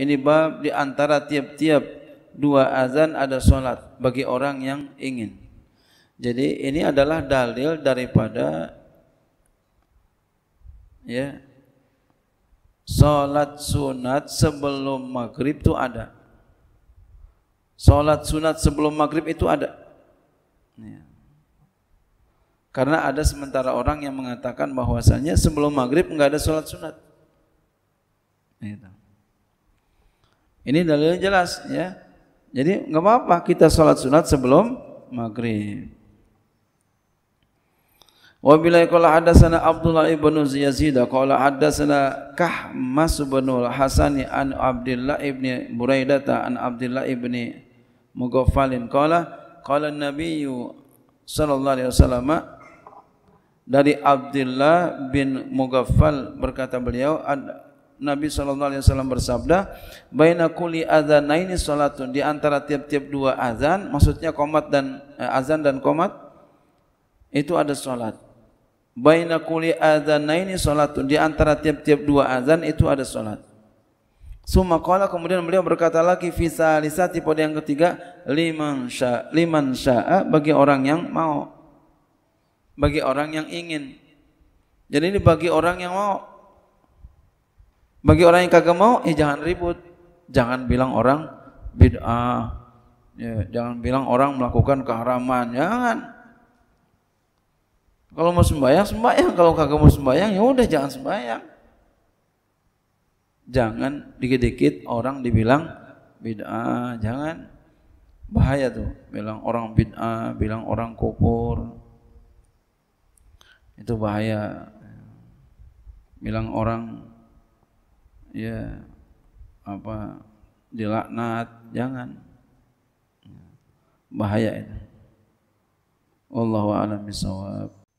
Ini bab di antara tiap-tiap dua azan ada solat bagi orang yang ingin. Jadi ini adalah dalil daripada ya solat sunat sebelum maghrib itu ada. Solat sunat sebelum maghrib itu ada. Ya. Karena ada sementara orang yang mengatakan bahwasanya sebelum maghrib nggak ada sholat sunat. Gitu. Ini dalilnya jelas ya. Jadi enggak apa-apa kita salat sunat sebelum maghrib. Wa bilai qala hadatsana Abdullah ibn Yazid qala hadatsana Kahmas ibn Hasan an Abdullah ibn Buraidah an Abdullah ibn Mughaffalin qala qala nabiyyu sallallahu alaihi wasallam dari Abdullah bin Mughaffal berkata beliau Nabi sallallahu alaihi wasallam bersabda, "Baina kulli adzanaini salatun." Di antara tiap-tiap dua azan, maksudnya komat dan eh, azan dan komat itu ada salat. Baina kulli adzanaini salatun. Di antara tiap-tiap dua azan itu ada salat. Suma qala kemudian beliau berkata lagi fi salisati pada yang ketiga liman sya liman syaa bagi orang yang mau bagi orang yang ingin jadi ini bagi orang yang mau bagi orang yang kagak mau, eh jangan ribut. Jangan bilang orang bid'ah. Ya, jangan bilang orang melakukan keharaman. Jangan. Kalau mau sembahyang, sembahyang. Kalau kagak mau sembahyang, ya udah jangan sembahyang. Jangan dikit-dikit orang dibilang bid'ah. Jangan. Bahaya tuh. Bilang orang bid'ah, bilang orang kufur. Itu bahaya. Bilang orang ya apa dilaknat jangan ya. bahaya itu Allahu a'lam bisawab